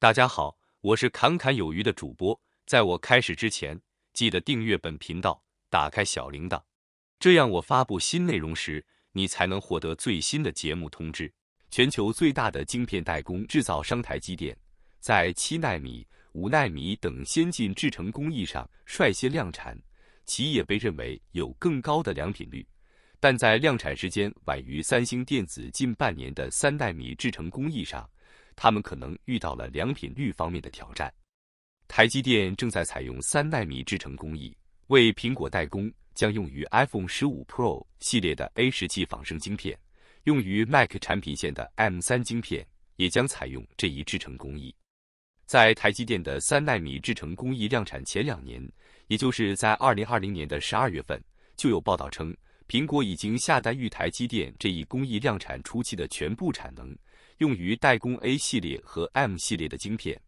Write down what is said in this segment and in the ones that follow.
大家好，我是侃侃有余的主播。在我开始之前，记得订阅本频道，打开小铃铛，这样我发布新内容时，你才能获得最新的节目通知。全球最大的晶片代工制造商台积电，在七纳米、五纳米等先进制程工艺上率先量产，其也被认为有更高的良品率。但在量产时间晚于三星电子近半年的三纳米制程工艺上。他们可能遇到了良品率方面的挑战。台积电正在采用三纳米制程工艺为苹果代工，将用于 iPhone 十五 Pro 系列的 A 十七仿生晶片，用于 Mac 产品线的 M 三晶片也将采用这一制程工艺。在台积电的三纳米制程工艺量产前两年，也就是在二零二零年的十二月份，就有报道称苹果已经下单预台积电这一工艺量产初期的全部产能。用于代工 A 系列和 M 系列的晶片，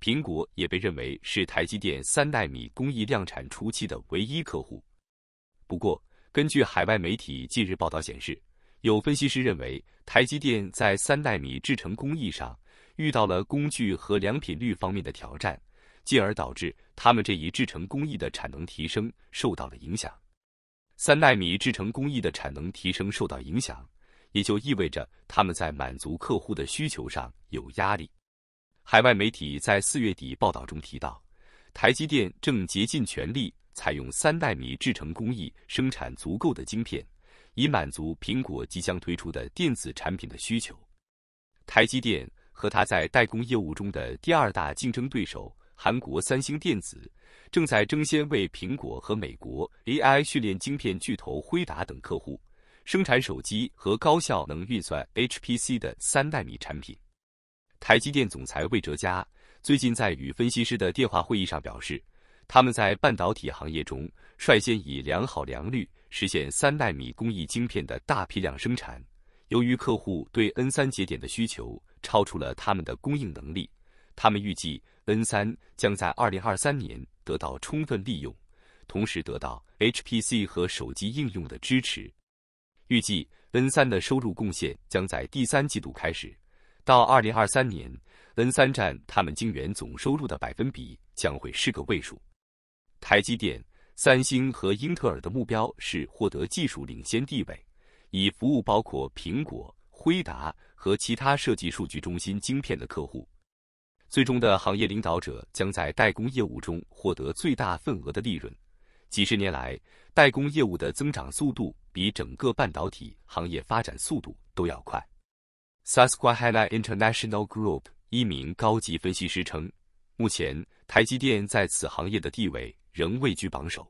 苹果也被认为是台积电三纳米工艺量产初期的唯一客户。不过，根据海外媒体近日报道显示，有分析师认为台积电在三纳米制程工艺上遇到了工具和良品率方面的挑战，进而导致他们这一制程工艺的产能提升受到了影响。三纳米制程工艺的产能提升受到影响。也就意味着他们在满足客户的需求上有压力。海外媒体在四月底报道中提到，台积电正竭尽全力采用三纳米制程工艺生产足够的晶片，以满足苹果即将推出的电子产品的需求。台积电和它在代工业务中的第二大竞争对手韩国三星电子正在争先为苹果和美国 AI 训练晶片巨头辉达等客户。生产手机和高效能运算 HPC 的三代米产品，台积电总裁魏哲嘉最近在与分析师的电话会议上表示，他们在半导体行业中率先以良好良率实现三代米工艺晶片的大批量生产。由于客户对 N 三节点的需求超出了他们的供应能力，他们预计 N 三将在2023年得到充分利用，同时得到 HPC 和手机应用的支持。预计 N 三的收入贡献将在第三季度开始，到2023年，N 三占他们晶圆总收入的百分比将会是个位数。台积电、三星和英特尔的目标是获得技术领先地位，以服务包括苹果、辉达和其他设计数据中心晶片的客户。最终的行业领导者将在代工业务中获得最大份额的利润。几十年来，代工业务的增长速度比整个半导体行业发展速度都要快。Sasquahila International Group 一名高级分析师称，目前台积电在此行业的地位仍位居榜首。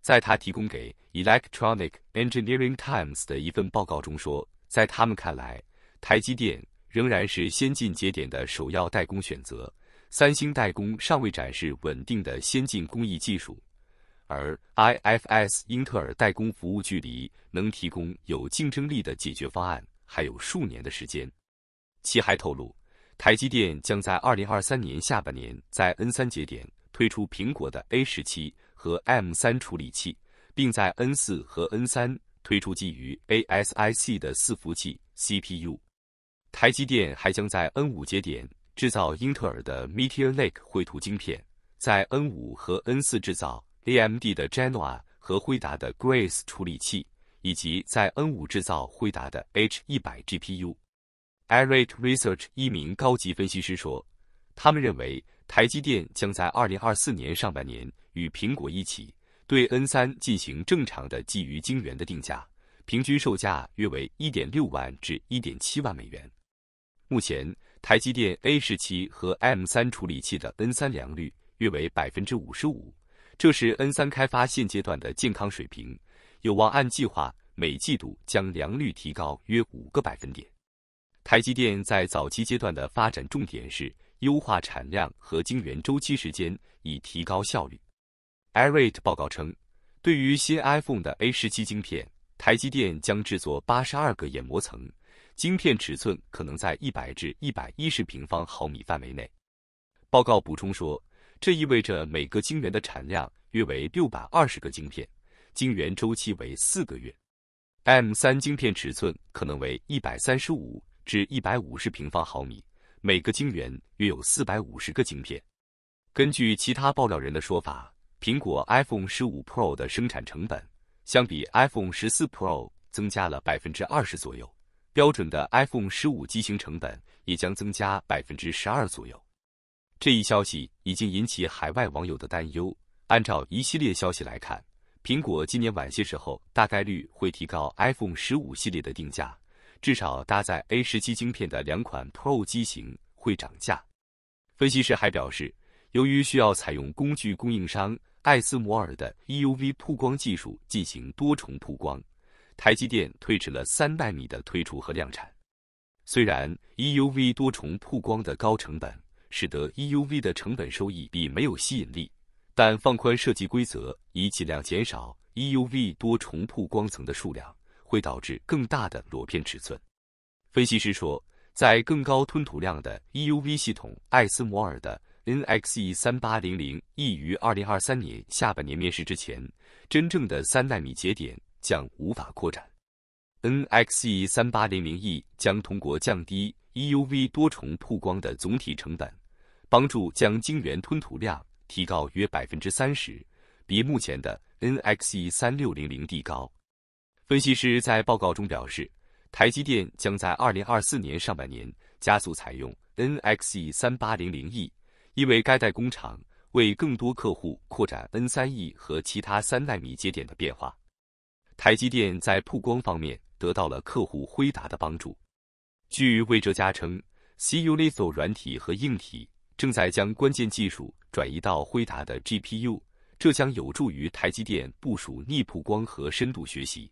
在他提供给 Electronic Engineering Times 的一份报告中说，在他们看来，台积电仍然是先进节点的首要代工选择，三星代工尚未展示稳定的先进工艺技术。而 IFS 英特尔代工服务距离能提供有竞争力的解决方案还有数年的时间。其还透露，台积电将在二零二三年下半年在 N 三节点推出苹果的 A 十七和 M 三处理器，并在 N 四和 N 三推出基于 ASIC 的伺服器 CPU。台积电还将在 N 五节点制造英特尔的 Meteor Lake 绘图晶片，在 N 五和 N 四制造。A M D 的 Genoa 和辉达的 Grace 处理器，以及在 N 五制造辉达的 H 一百 G P U。a r i a Research 一名高级分析师说，他们认为台积电将在二零二四年上半年与苹果一起对 N 三进行正常的基于晶圆的定价，平均售价约为一点六万至一点七万美元。目前，台积电 A 十七和 M 三处理器的 N 三良率约为百分之五十五。这是 N 三开发现阶段的健康水平，有望按计划每季度将良率提高约五个百分点。台积电在早期阶段的发展重点是优化产量和晶圆周期时间，以提高效率。a r a t e 报告称，对于新 iPhone 的 A 十七晶片，台积电将制作八十二个研膜层，晶片尺寸可能在一百至一百一十平方毫米范围内。报告补充说。这意味着每个晶圆的产量约为六百二十个晶片，晶圆周期为四个月。M 三晶片尺寸可能为一百三十五至一百五十平方毫米，每个晶圆约有四百五十个晶片。根据其他爆料人的说法，苹果 iPhone 十五 Pro 的生产成本相比 iPhone 十四 Pro 增加了百分之二十左右，标准的 iPhone 十五机型成本也将增加百分之十二左右。这一消息已经引起海外网友的担忧。按照一系列消息来看，苹果今年晚些时候大概率会提高 iPhone 十五系列的定价，至少搭载 A 十七晶片的两款 Pro 机型会涨价。分析师还表示，由于需要采用工具供应商爱斯摩尔的 EUV 曝光技术进行多重曝光，台积电推迟了三百米的推出和量产。虽然 EUV 多重曝光的高成本。使得 EUV 的成本收益比没有吸引力，但放宽设计规则以尽量减少 EUV 多重曝光层的数量，会导致更大的裸片尺寸。分析师说，在更高吞吐量的 EUV 系统艾斯摩尔的 NXE 三八零零 E 于二零二三年下半年面世之前，真正的三纳米节点将无法扩展。NXE 三八零零 E 将通过降低 EUV 多重曝光的总体成本。帮助将晶圆吞吐量提高约百分之三十，比目前的 N X E 三六零零 D 高。分析师在报告中表示，台积电将在二零二四年上半年加速采用 N X E 三八零零 E，因为该代工厂为更多客户扩展 N 三 E 和其他三纳米节点的变化。台积电在曝光方面得到了客户辉达的帮助。据魏哲嘉称，C U L I S O 软体和硬体。正在将关键技术转移到辉达的 GPU，这将有助于台积电部署逆曝光和深度学习。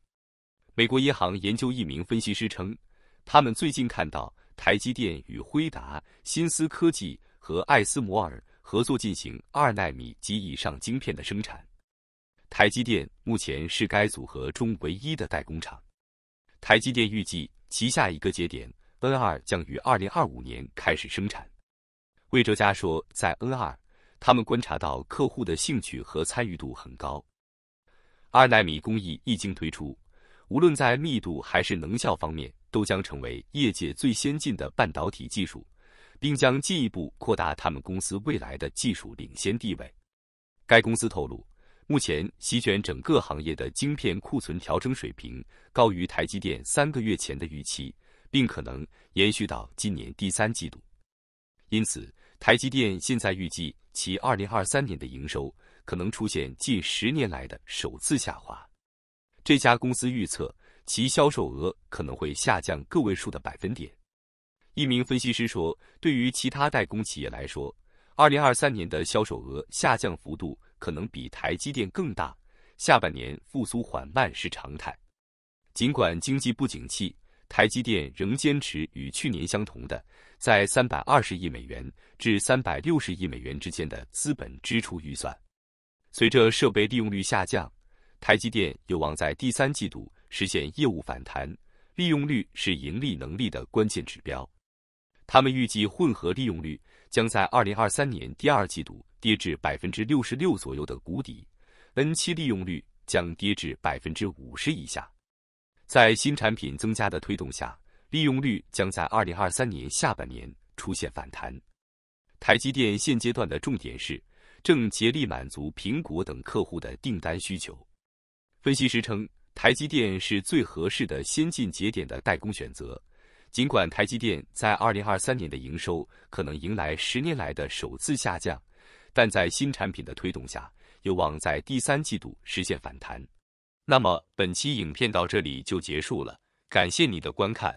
美国银行研究一名分析师称，他们最近看到台积电与辉达、新思科技和艾斯摩尔合作进行二纳米及以上晶片的生产。台积电目前是该组合中唯一的代工厂。台积电预计其下一个节点 N 二将于二零二五年开始生产。魏哲嘉说，在 N 二，他们观察到客户的兴趣和参与度很高。二纳米工艺一经推出，无论在密度还是能效方面，都将成为业界最先进的半导体技术，并将进一步扩大他们公司未来的技术领先地位。该公司透露，目前席卷整个行业的晶片库存调整水平高于台积电三个月前的预期，并可能延续到今年第三季度。因此。台积电现在预计其二零二三年的营收可能出现近十年来的首次下滑。这家公司预测其销售额可能会下降个位数的百分点。一名分析师说：“对于其他代工企业来说，二零二三年的销售额下降幅度可能比台积电更大。下半年复苏缓慢是常态。尽管经济不景气，台积电仍坚持与去年相同的。”在三百二十亿美元至三百六十亿美元之间的资本支出预算。随着设备利用率下降，台积电有望在第三季度实现业务反弹。利用率是盈利能力的关键指标。他们预计混合利用率将在二零二三年第二季度跌至百分之六十六左右的谷底，N 七利用率将跌至百分之五十以下。在新产品增加的推动下。利用率将在二零二三年下半年出现反弹。台积电现阶段的重点是正竭力满足苹果等客户的订单需求。分析师称，台积电是最合适的先进节点的代工选择。尽管台积电在二零二三年的营收可能迎来十年来的首次下降，但在新产品的推动下，有望在第三季度实现反弹。那么本期影片到这里就结束了，感谢你的观看。